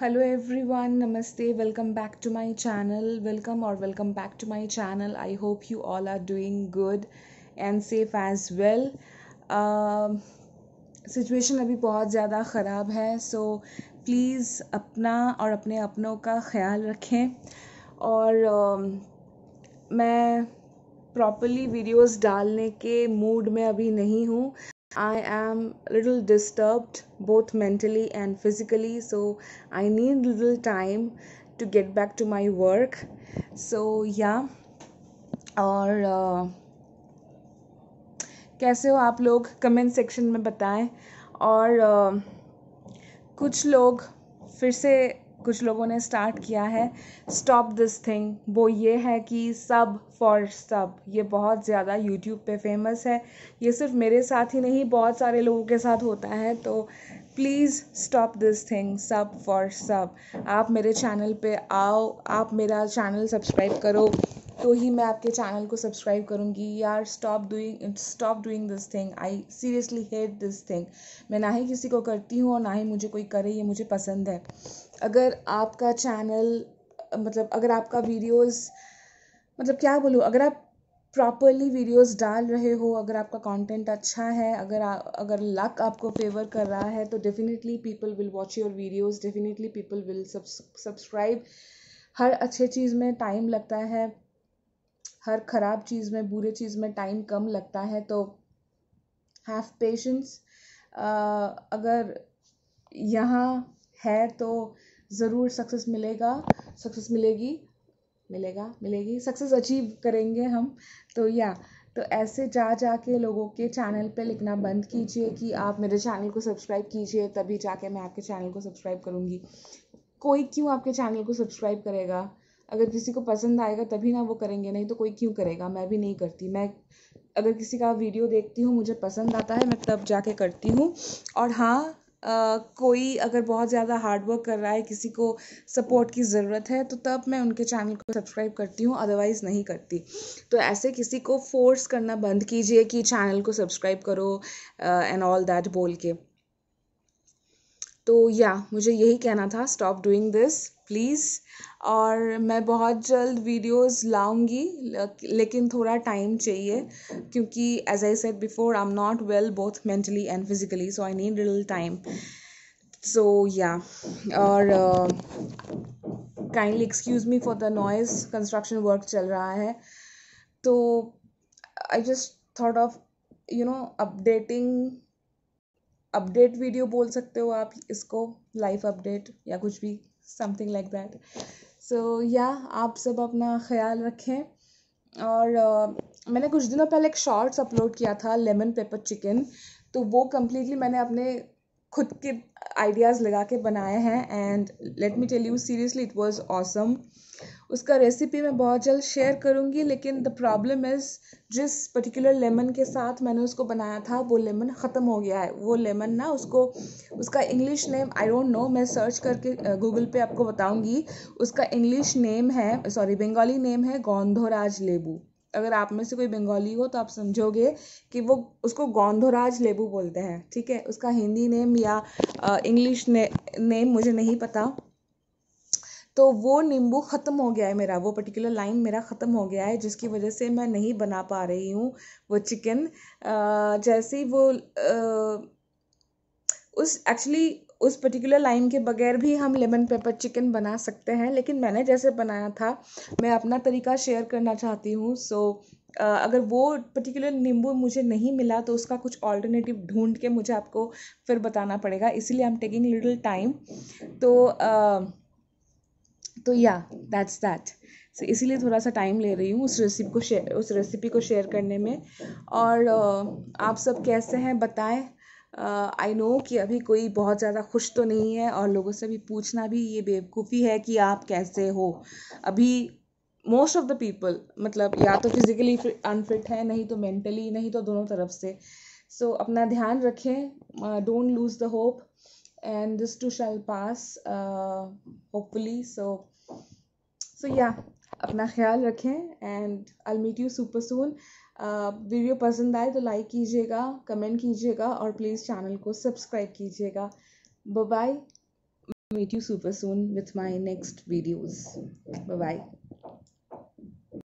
Hello everyone नमस्ते welcome back to my channel welcome और welcome back to my channel I hope you all are doing good and safe as well situation अभी बहुत ज़्यादा ख़राब है सो so please अपना और अपने अपनों का ख्याल रखें और uh, मैं प्रॉपरली वीडियोस डालने के मूड में अभी नहीं हूँ I am a little disturbed both mentally and physically, so I need little time to get back to my work. So yeah, और uh, कैसे हो आप लोग कमेंट सेक्शन में बताएं और uh, कुछ लोग फिर से कुछ लोगों ने स्टार्ट किया है स्टॉप दिस थिंग वो ये है कि सब फॉर सब ये बहुत ज़्यादा यूट्यूब पे फेमस है ये सिर्फ मेरे साथ ही नहीं बहुत सारे लोगों के साथ होता है तो please stop this thing sub for sub आप मेरे चैनल पे आओ आप मेरा चैनल सब्सक्राइब करो तो ही मैं आपके चैनल को सब्सक्राइब करूँगी यार stop doing stop doing this thing I seriously hate this thing मैं ना ही किसी को करती हूँ और ना ही मुझे कोई करे ये मुझे पसंद है अगर आपका चैनल मतलब अगर आपका वीडियोस मतलब क्या बोलूँ अगर आप प्रॉपरली वीडियोस डाल रहे हो अगर आपका कंटेंट अच्छा है अगर आ, अगर लक आपको फेवर कर रहा है तो definitely people will watch your videos definitely people will subscribe हर अच्छे चीज़ में टाइम लगता है हर ख़राब चीज़ में बुरे चीज़ में टाइम कम लगता है तो हैव पेशेंस अगर यहाँ है तो ज़रूर सक्सेस मिलेगा सक्सेस मिलेगी मिलेगा मिलेगी सक्सेस अचीव करेंगे हम तो या तो ऐसे जा जा के लोगों के चैनल पे लिखना बंद कीजिए कि आप मेरे चैनल को सब्सक्राइब कीजिए तभी जाके मैं आपके चैनल को सब्सक्राइब करूँगी कोई क्यों आपके चैनल को सब्सक्राइब करेगा अगर किसी को पसंद आएगा तभी ना वो करेंगे नहीं तो कोई क्यों करेगा मैं भी नहीं करती मैं अगर किसी का वीडियो देखती हूँ मुझे पसंद आता है मैं तब जाके करती हूँ और हाँ Uh, कोई अगर बहुत ज़्यादा हार्डवर्क कर रहा है किसी को सपोर्ट की ज़रूरत है तो तब मैं उनके चैनल को सब्सक्राइब करती हूँ अदरवाइज़ नहीं करती तो ऐसे किसी को फोर्स करना बंद कीजिए कि चैनल को सब्सक्राइब करो एंड ऑल दैट बोल के तो या मुझे यही कहना था स्टॉप डूइंग दिस प्लीज़ और मैं बहुत जल्द वीडियोस लाऊंगी लेकिन थोड़ा टाइम चाहिए क्योंकि as I said before I am not well both mentally and physically so I need little time so yeah और kindly excuse me for the noise construction work चल रहा है तो I just thought of you know updating update video बोल सकते हो आप इसको लाइफ अपडेट या कुछ भी समथिंग लाइक दैट सो या आप सब अपना ख्याल रखें और uh, मैंने कुछ दिनों पहले एक शॉर्ट्स अपलोड किया था लेमन पेपर चिकन तो वो कम्प्लीटली मैंने अपने खुद के आइडियाज़ लगा के बनाए हैं and let me tell you seriously it was awesome उसका रेसिपी मैं बहुत जल्द शेयर करूँगी लेकिन द प्रॉब्लम इज़ जिस पर्टिकुलर लेमन के साथ मैंने उसको बनाया था वो लेमन ख़त्म हो गया है वो लेमन ना उसको उसका English name I don't know मैं सर्च करके गूगल पे आपको बताऊँगी उसका इंग्लिश नेम है सॉरी बंगाली नेम है गोंधोराज लेबू अगर आप में से कोई बंगाली हो तो आप समझोगे कि वो उसको गोंधोराज लेबू बोलते हैं ठीक है उसका हिंदी नेम या इंग्लिश ने, नेम मुझे नहीं पता तो वो नींबू ख़त्म हो गया है मेरा वो पर्टिकुलर लाइन मेरा ख़त्म हो गया है जिसकी वजह से मैं नहीं बना पा रही हूँ वो चिकन जैसे ही वो आ, उस एक्चुअली उस पर्टिकुलर लाइन के बगैर भी हम लेमन पेपर चिकन बना सकते हैं लेकिन मैंने जैसे बनाया था मैं अपना तरीका शेयर करना चाहती हूँ सो so, अगर वो पर्टिकुलर नींबू मुझे नहीं मिला तो उसका कुछ ऑल्टरनेटिव ढूंढ के मुझे आपको फिर बताना पड़ेगा इसीलिए I am taking little time तो तो या दैट्स दैट सो इसीलिए थोड़ा सा टाइम ले रही हूँ उस रेसिपी को शेयर उस रेसिपी को शेयर करने में और आप सब कैसे हैं बताएं आई नो कि अभी कोई बहुत ज़्यादा खुश तो नहीं है और लोगों से भी पूछना भी ये बेवकूफ़ी है कि आप कैसे हो अभी मोस्ट ऑफ द पीपल मतलब या तो फिज़िकली अनफिट है नहीं तो मेंटली नहीं तो दोनों तरफ से सो so, अपना ध्यान रखें don't lose the hope and this too shall pass hopefully so so yeah अपना ख्याल रखें and I meet you super soon video पसंद आए तो लाइक कीजिएगा कमेंट कीजिएगा और प्लीज़ चैनल को सब्सक्राइब कीजिएगा bye meet you super soon with my next videos bye